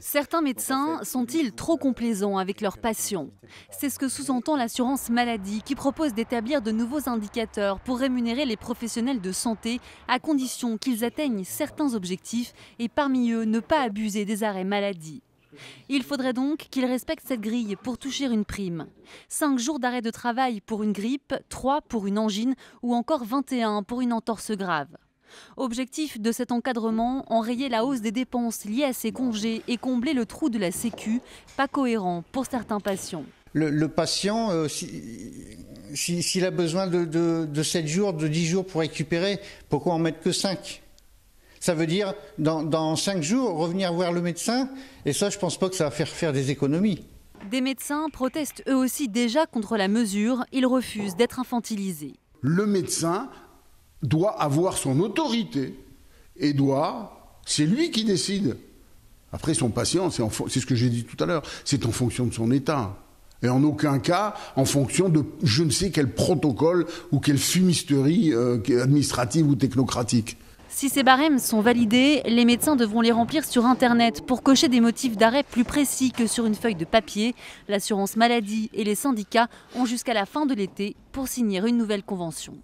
Certains médecins sont-ils trop complaisants avec leurs patients C'est ce que sous-entend l'assurance maladie qui propose d'établir de nouveaux indicateurs pour rémunérer les professionnels de santé à condition qu'ils atteignent certains objectifs et parmi eux ne pas abuser des arrêts maladie. Il faudrait donc qu'ils respectent cette grille pour toucher une prime. 5 jours d'arrêt de travail pour une grippe, 3 pour une angine ou encore 21 pour une entorse grave. Objectif de cet encadrement, enrayer la hausse des dépenses liées à ces congés et combler le trou de la Sécu, pas cohérent pour certains patients. Le, patient, euh, s'il a besoin de, 7 jours, de 10 jours pour récupérer, pourquoi en mettre que 5 ça veut dire, dans, dans 5 jours, revenir voir le médecin, et ça, je ne pense pas que ça va faire faire des économies. Des médecins protestent eux aussi déjà contre la mesure, ils refusent d'être infantilisés. Le médecin doit avoir son autorité et doit, c'est lui qui décide. Après, son patient, c'est ce que j'ai dit tout à l'heure, c'est en fonction de son état. Et en aucun cas en fonction de je ne sais quel protocole ou quelle fumisterie euh, administrative ou technocratique. Si ces barèmes sont validés, les médecins devront les remplir sur Internet pour cocher des motifs d'arrêt plus précis que sur une feuille de papier. L'assurance maladie et les syndicats ont jusqu'à la fin de l'été pour signer une nouvelle convention.